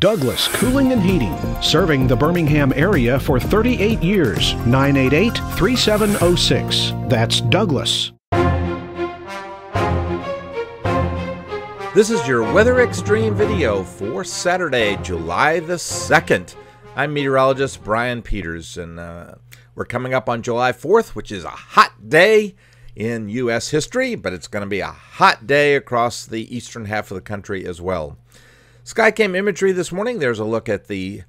Douglas Cooling and Heating, serving the Birmingham area for 38 years. 988 3706. That's Douglas. This is your Weather Extreme video for Saturday, July the 2nd. I'm meteorologist Brian Peters, and uh, we're coming up on July 4th, which is a hot day in U.S. history, but it's going to be a hot day across the eastern half of the country as well. Skycam imagery this morning. There's a look at the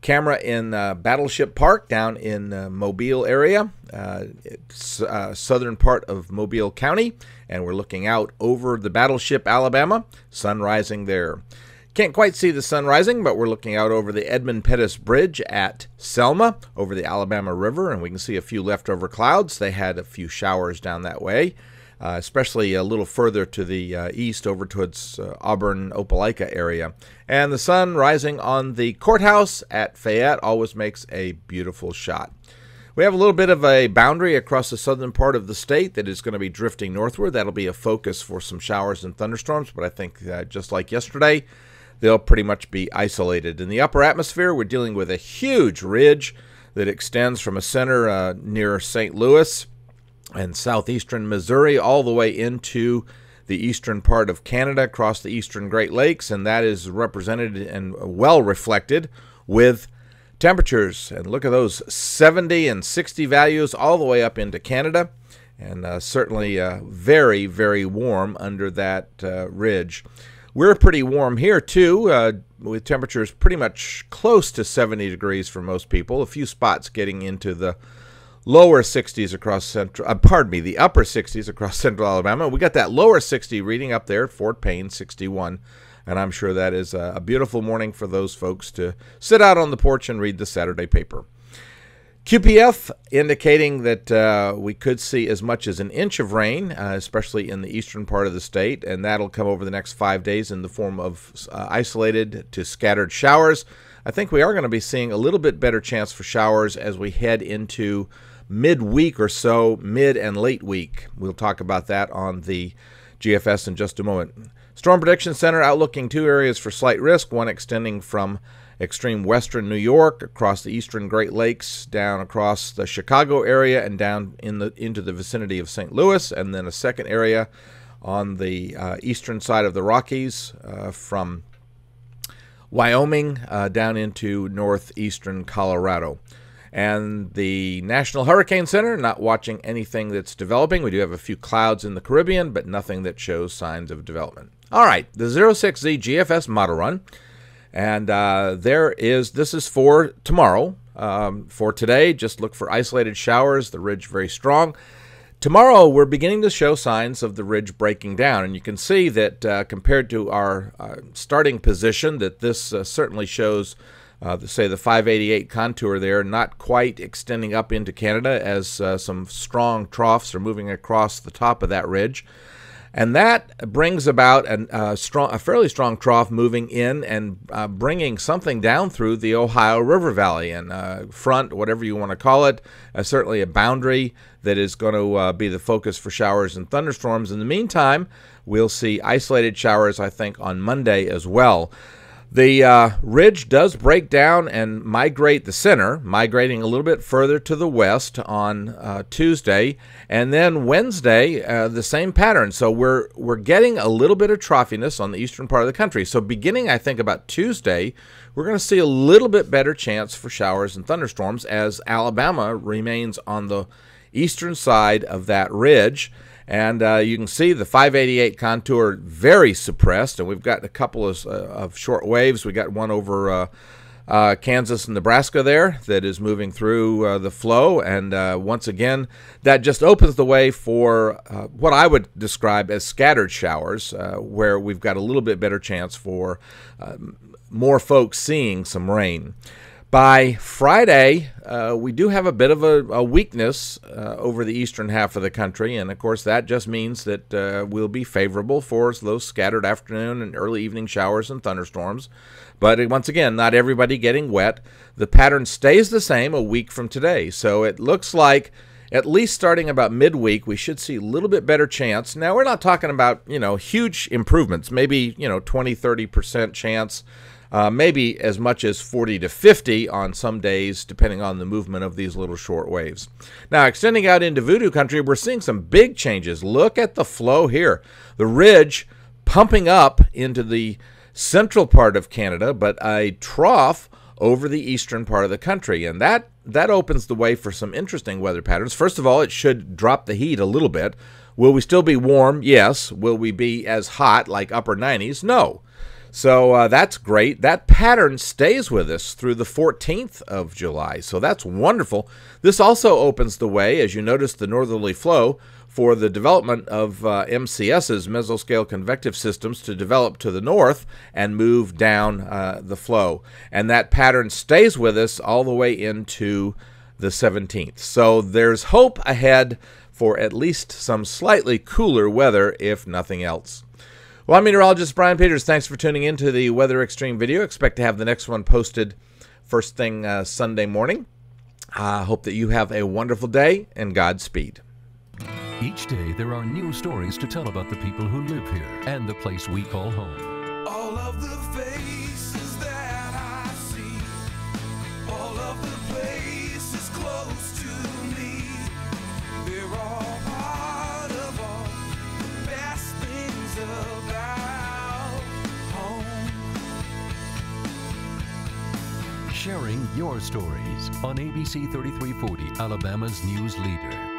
camera in uh, Battleship Park down in uh, Mobile area, uh, uh, southern part of Mobile County, and we're looking out over the Battleship Alabama, sun rising there. Can't quite see the sun rising, but we're looking out over the Edmund Pettus Bridge at Selma over the Alabama River, and we can see a few leftover clouds. They had a few showers down that way uh, especially a little further to the uh, east over towards uh, Auburn, Opelika area. And the sun rising on the courthouse at Fayette always makes a beautiful shot. We have a little bit of a boundary across the southern part of the state that is going to be drifting northward. That'll be a focus for some showers and thunderstorms, but I think uh, just like yesterday, they'll pretty much be isolated. In the upper atmosphere, we're dealing with a huge ridge that extends from a center uh, near St. Louis and southeastern Missouri, all the way into the eastern part of Canada, across the eastern Great Lakes, and that is represented and well reflected with temperatures. And look at those 70 and 60 values all the way up into Canada, and uh, certainly uh, very, very warm under that uh, ridge. We're pretty warm here too, uh, with temperatures pretty much close to 70 degrees for most people, a few spots getting into the lower 60s across central, uh, pardon me, the upper 60s across central Alabama. We got that lower 60 reading up there at Fort Payne, 61. And I'm sure that is a, a beautiful morning for those folks to sit out on the porch and read the Saturday paper. QPF indicating that uh, we could see as much as an inch of rain, uh, especially in the eastern part of the state, and that'll come over the next five days in the form of uh, isolated to scattered showers. I think we are going to be seeing a little bit better chance for showers as we head into midweek or so, mid and late week. We'll talk about that on the GFS in just a moment. Storm Prediction Center outlooking two areas for slight risk, one extending from extreme western New York across the eastern Great Lakes down across the Chicago area and down in the into the vicinity of St. Louis and then a second area on the uh, eastern side of the Rockies uh, from Wyoming uh, down into northeastern Colorado. And the National Hurricane Center, not watching anything that's developing. We do have a few clouds in the Caribbean, but nothing that shows signs of development. All right, the 06Z GFS model run. And uh, there is, this is for tomorrow. Um, for today, just look for isolated showers, the ridge very strong. Tomorrow, we're beginning to show signs of the ridge breaking down, and you can see that uh, compared to our uh, starting position, that this uh, certainly shows uh, say the 588 contour there, not quite extending up into Canada as uh, some strong troughs are moving across the top of that ridge. And that brings about an, uh, strong, a fairly strong trough moving in and uh, bringing something down through the Ohio River Valley and uh, front, whatever you want to call it, uh, certainly a boundary that is going to uh, be the focus for showers and thunderstorms. In the meantime, we'll see isolated showers, I think, on Monday as well. The uh, ridge does break down and migrate the center, migrating a little bit further to the west on uh, Tuesday, and then Wednesday uh, the same pattern. So we're we're getting a little bit of troughiness on the eastern part of the country. So beginning I think about Tuesday, we're going to see a little bit better chance for showers and thunderstorms as Alabama remains on the eastern side of that ridge. And uh, you can see the 588 contour very suppressed, and we've got a couple of, uh, of short waves. We got one over uh, uh Kansas and Nebraska there that is moving through uh, the flow, and uh, once again, that just opens the way for what I would describe as scattered showers, where we've got a little bit better chance for um, more folks seeing some rain. By Friday, uh, we do have a bit of a, a weakness uh, over the eastern half of the country, and of course, that just means that uh, we'll be favorable for those scattered afternoon and early evening showers and thunderstorms. But uh, once again, not everybody getting wet. The pattern stays the same a week from today, so it looks like at least starting about midweek, we should see a little bit better chance. Now, we're not talking about, you know, huge improvements, maybe, you know, 20, 30% chance uh, maybe as much as 40 to 50 on some days, depending on the movement of these little short waves. Now, extending out into voodoo country, we're seeing some big changes. Look at the flow here. The ridge pumping up into the central part of Canada, but a trough over the eastern part of the country. And that, that opens the way for some interesting weather patterns. First of all, it should drop the heat a little bit. Will we still be warm? Yes. Will we be as hot, like upper 90s? No. So uh, that's great. That pattern stays with us through the 14th of July. So that's wonderful. This also opens the way, as you notice, the northerly flow for the development of uh, MCS's mesoscale convective systems to develop to the north and move down uh, the flow. And that pattern stays with us all the way into the 17th. So there's hope ahead for at least some slightly cooler weather, if nothing else. Well, I'm meteorologist Brian Peters. Thanks for tuning in to the Weather Extreme video. Expect to have the next one posted first thing uh, Sunday morning. I uh, hope that you have a wonderful day and Godspeed. Each day, there are new stories to tell about the people who live here and the place we call home. sharing your stories on ABC 3340, Alabama's news leader.